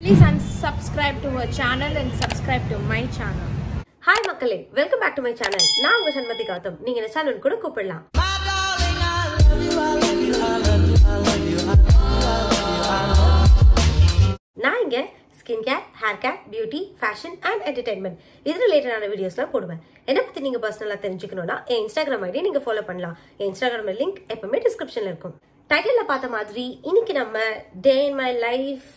Please unsubscribe to her channel and subscribe to my channel. Hi மக்களே welcome back to my channel நான் உங்க சண்மதி கௌதம் நீங்க இந்த channel கூட கூப்பிடலாம் நான் இங்க skin care hair care beauty fashion and entertainment இது ரிலேட்டடான வீடியோஸ்லாம் போடுவேன் என்னை பற்றி நீங்கள் பர்சனலாக தெரிஞ்சுக்கணும்னா என் இன்ஸ்டாகிராம் ஐடி நீங்கள் ஃபாலோ பண்ணலாம் என் இன்ஸ்டாகிராம் லிங்க் எப்பவுமே டிஸ்கிரிப்ஷனில் இருக்கும் டைட்டிலில் பார்த்த மாதிரி இன்னைக்கு நம்ம day in my life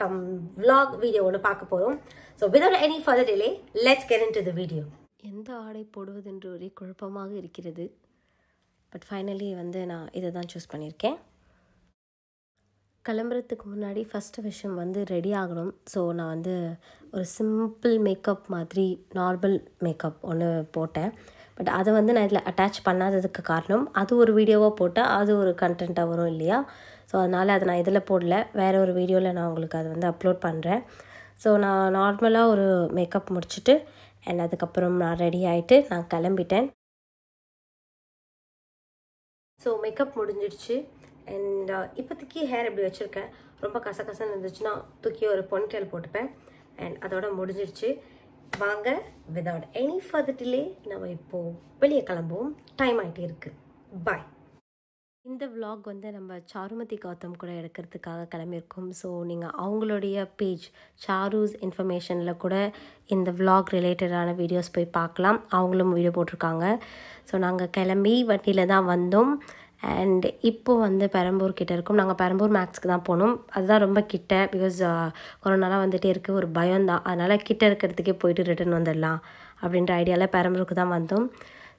cum vlog video ஒன்று பார்க்க போகிறோம் so without any further delay let's get into the video எந்த ஆடை போடுவது என்று ஒரே குழப்பமாக இருக்கிறது பட் ஃபைனலி வந்து நான் இதை தான் சூஸ் பண்ணியிருக்கேன் கிளம்புறதுக்கு முன்னாடி ஃபஸ்ட்டு விஷயம் வந்து ரெடி ஆகணும் ஸோ நான் வந்து ஒரு சிம்பிள் மேக்கப் மாதிரி நார்மல் மேக்கப் ஒன்று போட்டேன் பட் அதை வந்து நான் இதில் அட்டாச் பண்ணாததுக்கு காரணம் அது ஒரு வீடியோவாக போட்டால் அது ஒரு கண்டென்ட்டாக வரும் இல்லையா ஸோ அதனால் அதை நான் இதில் போடல வேறு ஒரு வீடியோவில் நான் உங்களுக்கு அதை வந்து அப்லோட் பண்ணுறேன் ஸோ நான் நார்மலாக ஒரு மேக்கப் முடிச்சுட்டு அண்ட் அதுக்கப்புறம் நான் ரெடி ஆகிட்டு நான் கிளம்பிட்டேன் ஸோ மேக்கப் முடிஞ்சிடுச்சு அண்ட் uh, இப்போதைக்கு ஹேர் எப்படி வச்சுருக்கேன் ரொம்ப கசகசன்னு இருந்துச்சுன்னா தூக்கி ஒரு பொன்டெயில் போட்டுப்பேன் அண்ட் அதோட முடிஞ்சிடுச்சு வாங்க விதவுட் எனி ஃபர்தர் டிலே நம்ம இப்போ வெளியே கிளம்புவோம் டைம் ஆகிட்டே இருக்குது பாய் இந்த விலாக் வந்து நம்ம சாருமதி கௌதம் கூட எடுக்கிறதுக்காக கிளம்பியிருக்கோம் ஸோ நீங்கள் அவங்களுடைய பேஜ் சாருஸ் இன்ஃபர்மேஷனில் கூட இந்த விலாக் ரிலேட்டடான வீடியோஸ் போய் பார்க்கலாம் அவங்களும் வீடியோ போட்டிருக்காங்க ஸோ நாங்கள் கிளம்பி வண்டியில் தான் வந்தோம் அண்ட் இப்போது வந்து பெரம்பூர் கிட்டே இருக்கும் நாங்கள் பெரம்பூர் மேக்ஸ்க்கு தான் போனோம் அதுதான் ரொம்ப கிட்ட பிகாஸ் கொரோனாலாம் வந்துகிட்டே இருக்குது ஒரு பயம் தான் அதனால் கிட்ட இருக்கிறதுக்கே போயிட்டு ரிட்டன் வந்துடலாம் அப்படின்ற ஐடியாவில் பெரம்பூருக்கு தான் வந்தோம்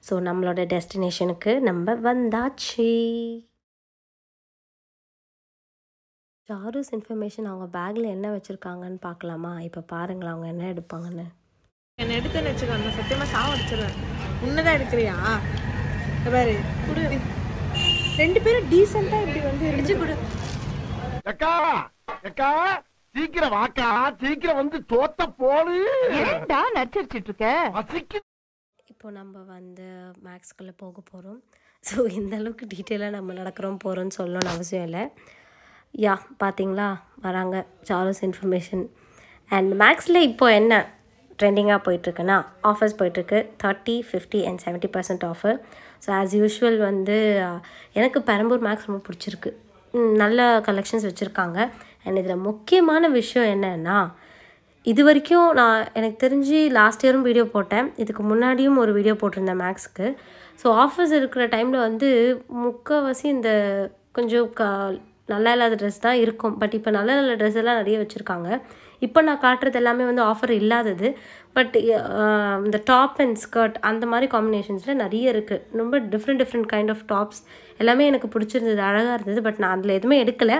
ஸோ நம்மளோட டெஸ்டினேஷனுக்கு நம்ம வந்தாச்சு சாருஸ் இன்ஃபர்மேஷன் அவங்க பேக்கில் என்ன வச்சுருக்காங்கன்னு பார்க்கலாமா இப்போ பாருங்களேன் அவங்க என்ன எடுப்பாங்கன்னு என்ன எடுத்து வச்சுக்கோங்க சத்தியமாக சாவடிச்சிருவேன் உன்னதான் எடுக்கிறியா பாரு ரெண்டு பேரும் டீசெண்டா இப்படி வந்து இருந்து கொடு அக்கா அக்கா சீக்கிரம் வாக்கா சீக்கிரம் வந்து தோத்த போடு ஏன்டா நச்சரிச்சிட்டு இருக்க வசிக்கு இப்போ நம்ம வந்து மேக்ஸ்குள்ளே போக போகிறோம் ஸோ இந்த அளவுக்கு டீட்டெயிலாக நம்ம நடக்கிறோம் போகிறோன்னு சொல்லணும்னு அவசியம் இல்லை யா பார்த்தீங்களா வராங்க சார்ஸ் இன்ஃபர்மேஷன் அண்ட் மேக்ஸில் இப்போ என்ன ட்ரெண்டிங்காக போயிட்டுருக்குன்னா ஆஃபர்ஸ் போயிட்டுருக்கு thirty fifty and seventy percent offer so as usual வந்து எனக்கு பெரம்பூர் மேக்ஸ் ரொம்ப பிடிச்சிருக்கு நல்ல கலெக்ஷன்ஸ் வச்சுருக்காங்க அண்ட் இதில் முக்கியமான விஷயம் என்னென்னா இது வரைக்கும் நான் எனக்கு தெரிஞ்சு லாஸ்ட் இயரும் வீடியோ போட்டேன் இதுக்கு முன்னாடியும் ஒரு வீடியோ போட்டிருந்தேன் மேக்ஸுக்கு ஸோ ஆஃபர்ஸ் இருக்கிற டைமில் வந்து முக்கால்வாசி இந்த கொஞ்சம் க நல்லா இல்லாத ட்ரெஸ் தான் இருக்கும் பட் இப்போ நல்ல நல்ல ட்ரெஸ் எல்லாம் நிறைய வச்சுருக்காங்க இப்போ நான் காட்டுறது எல்லாமே வந்து ஆஃபர் இல்லாதது பட் இந்த டாப் அண்ட் ஸ்கர்ட் அந்த மாதிரி காம்பினேஷன்ஸில் நிறைய இருக்குது ரொம்ப different different kind of tops எல்லாமே எனக்கு பிடிச்சிருந்தது அழகாக இருந்தது பட் நான் அதில் எதுவுமே எடுக்கலை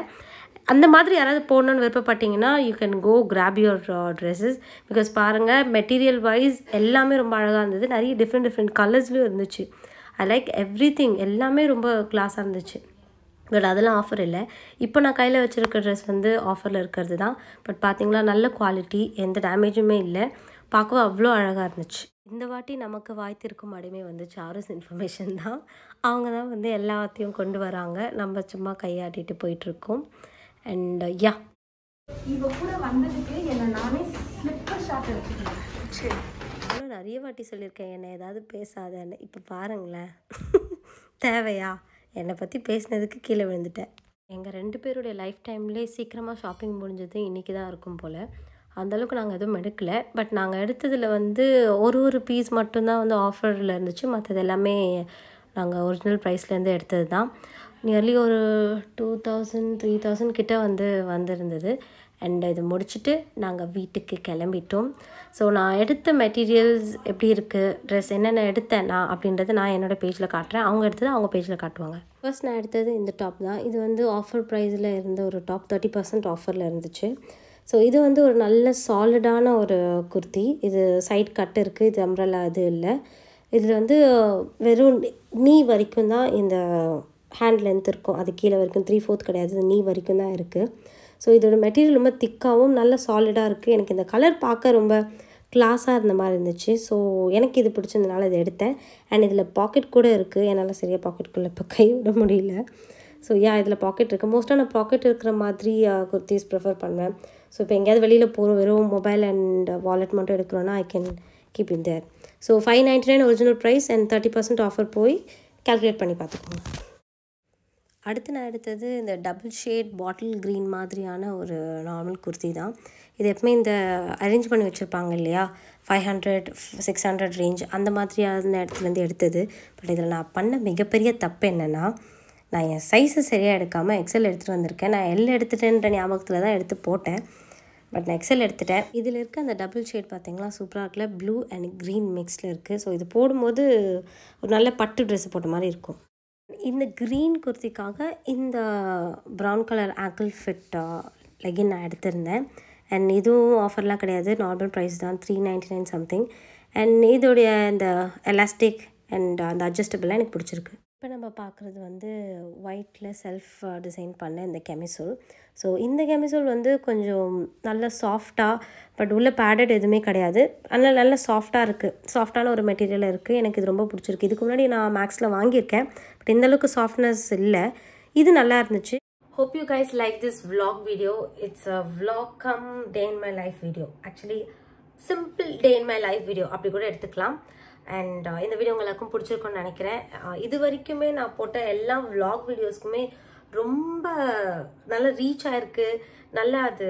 அந்த மாதிரி யாராவது போடணுன்னு விருப்பப்பட்டீங்கன்னா you can go grab your dresses because பாருங்கள் மெட்டீரியல் வைஸ் எல்லாமே ரொம்ப அழகாக இருந்தது நிறைய டிஃப்ரெண்ட் டிஃப்ரெண்ட் கலர்ஸ்லையும் இருந்துச்சு ஐ லைக் எவ்ரி திங் எல்லாமே ரொம்ப கிளாஸாக இருந்துச்சு பட் அதெல்லாம் ஆஃபர் இல்லை இப்போ நான் கையில் வச்சுருக்க ட்ரெஸ் வந்து ஆஃபரில் இருக்கிறது தான் பட் பார்த்திங்களா நல்ல குவாலிட்டி எந்த டேமேஜுமே இல்லை பார்க்கவே அவ்வளோ அழகாக இருந்துச்சு இந்த வாட்டி நமக்கு வாய்த்திருக்கும் அடிமை வந்து சாரஸ் இன்ஃபர்மேஷன் தான் அவங்க தான் வந்து எல்லாத்தையும் கொண்டு வராங்க நம்ம சும்மா கையாட்டிட்டு போயிட்டுருக்கோம் அண்ட் யா uh, இவ கூட வந்ததுக்கு நானே ஸ்லிப்பர் ஷாட் எடுத்துக்கிறேன் நிறைய வாட்டி சொல்லியிருக்கேன் என்னை ஏதாவது பேசாதன்னு இப்போ பாருங்களேன் தேவையா என்னை பற்றி பேசினதுக்கு கீழே விழுந்துட்டேன் எங்கள் ரெண்டு பேருடைய லைஃப் டைம்லேயே சீக்கிரமாக ஷாப்பிங் முடிஞ்சது இன்றைக்கி தான் இருக்கும் போல் அந்தளவுக்கு நாங்கள் எதுவும் எடுக்கலை பட் நாங்கள் எடுத்ததில் வந்து ஒரு ஒரு பீஸ் மட்டும்தான் வந்து ஆஃபரில் இருந்துச்சு மற்றது எல்லாமே நாங்கள் ஒரிஜினல் ப்ரைஸ்லேருந்து எடுத்தது தான் நியர்லி ஒரு டூ தௌசண்ட் த்ரீ தௌசண்ட் கிட்டே வந்து வந்திருந்தது அண்ட் இது முடிச்சுட்டு நாங்கள் வீட்டுக்கு கிளம்பிட்டோம் ஸோ நான் எடுத்த மெட்டீரியல்ஸ் எப்படி இருக்குது ட்ரெஸ் என்னென்ன எடுத்தேன் நான் அப்படின்றத நான் என்னோடய பேஜில் காட்டுறேன் அவங்க எடுத்தது அவங்க பேஜில் காட்டுவாங்க ஃபர்ஸ்ட் நான் எடுத்தது இந்த டாப் தான் இது வந்து ஆஃபர் ப்ரைஸில் இருந்த ஒரு டாப் தேர்ட்டி பர்சன்ட் ஆஃபரில் இருந்துச்சு ஸோ இது வந்து ஒரு நல்ல சாலிடான ஒரு குர்த்தி இது சைட் கட் இருக்குது இது அம்ரலா அது இல்லை இதில் வந்து வெறும் நீ வரைக்கும் தான் இந்த ஹேண்ட் லென்த் இருக்கும் அது கீழே வரைக்கும் த்ரீ ஃபோர்த் கிடையாது நீ வரைக்கும் தான் இருக்குது ஸோ இதோட மெட்டீரியல் ரொம்ப திக்காகவும் நல்ல சாலிடாக இருக்குது எனக்கு இந்த கலர் பார்க்க ரொம்ப கிளாஸாக இருந்த மாதிரி இருந்துச்சு ஸோ எனக்கு இது பிடிச்சதுனால இதை எடுத்தேன் அண்ட் இதில் பாக்கெட் கூட இருக்குது என்னால் சரியாக பாக்கெட்டுக்குள்ளே இப்போ கை விட முடியல ஸோ யா இதில் பாக்கெட் இருக்குது மோஸ்ட்டாக நான் பாக்கெட் இருக்கிற மாதிரி குர்த்திஸ் uh, ப்ரிஃபர் பண்ணுவேன் ஸோ இப்போ எங்கேயாவது வெளியில் போகிறோம் வெறும் மொபைல் அண்ட் வாலெட் மட்டும் எடுக்கிறோன்னா I can keep in there so five ninety nine original price and thirty percent offer போய் கேல்குலேட் பண்ணி பார்த்துக்கோங்க அடுத்து நான் எடுத்தது இந்த டபுள் ஷேட் பாட்டில் க்ரீன் மாதிரியான ஒரு நார்மல் குர்த்தி தான் இது எப்பவுமே இந்த அரேஞ்ச் பண்ணி வச்சுருப்பாங்க இல்லையா five hundred six hundred range அந்த மாதிரியான இடத்துலேருந்து எடுத்தது பட் இதில் நான் பண்ண மிகப்பெரிய தப்பு என்னென்னா நான் என் சைஸை சரியாக எடுக்காமல் எக்ஸல் எடுத்துகிட்டு வந்திருக்கேன் நான் எல் எடுத்துட்டேன்ற ஞாபகத்தில் தான் எடுத்து போட்டேன் பட் நான் எக்ஸல் எடுத்துட்டேன் இதில் இருக்க அந்த டபுள் ஷேட் பார்த்திங்கன்னா சூப்பராக இருக்குல்ல ப்ளூ அண்ட் க்ரீன் மிக்ஸில் இருக்குது ஸோ இது போடும்போது ஒரு நல்ல பட்டு ட்ரெஸ் போட்ட மாதிரி இருக்கும் இந்த க்ரீன் குர்த்திக்காக இந்த brown colour ankle fit legging நான் எடுத்திருந்தேன் அண்ட் இதுவும் ஆஃபர்லாம் கிடையாது நார்மல் ப்ரைஸ் தான் three ninety nine something and இதோடைய இந்த எலாஸ்டிக் அண்ட் அந்த அட்ஜஸ்டபிளாக எனக்கு பிடிச்சிருக்கு இப்போ நம்ம பார்க்குறது வந்து ஒயிட்டில் செல்ஃப் டிசைன் பண்ண இந்த கெமிசோல் ஸோ இந்த கெமிசோல் வந்து கொஞ்சம் நல்ல சாஃப்டாக பட் உள்ளே பேடட் எதுவுமே கிடையாது அதனால் நல்ல சாஃப்டாக இருக்குது சாஃப்டான ஒரு மெட்டீரியல் இருக்குது எனக்கு இது ரொம்ப பிடிச்சிருக்கு இதுக்கு முன்னாடி நான் மேக்ஸில் வாங்கியிருக்கேன் பட் இந்தளவுக்கு சாஃப்ட்னஸ் இல்லை இது நல்லா இருந்துச்சு hope you guys like this vlog video it's a vlog cum day in my life video actually simple day in my life video அப்படி கூட எடுத்துக்கலாம் அண்ட் uh, இந்த வீடியோ உங்களுக்கும் பிடிச்சிருக்கும்னு நினைக்கிறேன் uh, இது வரைக்குமே நான் போட்ட எல்லா விலாக் வீடியோஸ்க்குமே ரொம்ப நல்ல ரீச் ஆயிருக்கு நல்லா அது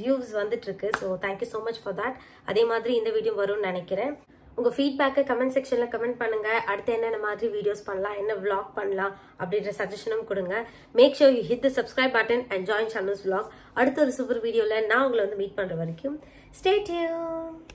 வியூஸ் வந்துட்டுருக்கு so thank you so much for that அதே மாதிரி இந்த வீடியோ வரும்னு நினைக்கிறேன் உங்கள் ஃபீட்பேக்கை கமெண்ட் செக்ஷனில் கமெண்ட் பண்ணுங்கள் அடுத்து என்னென்ன மாதிரி வீடியோஸ் பண்ணலாம் என்ன விளாக் பண்ணலாம் அப்படின்ற சஜஷனும் கொடுங்க make sure you hit the subscribe button and join channels vlog அடுத்த ஒரு சூப்பர் வீடியோவில் நான் உங்களை வந்து மீட் பண்ணுற வரைக்கும் ஸ்டே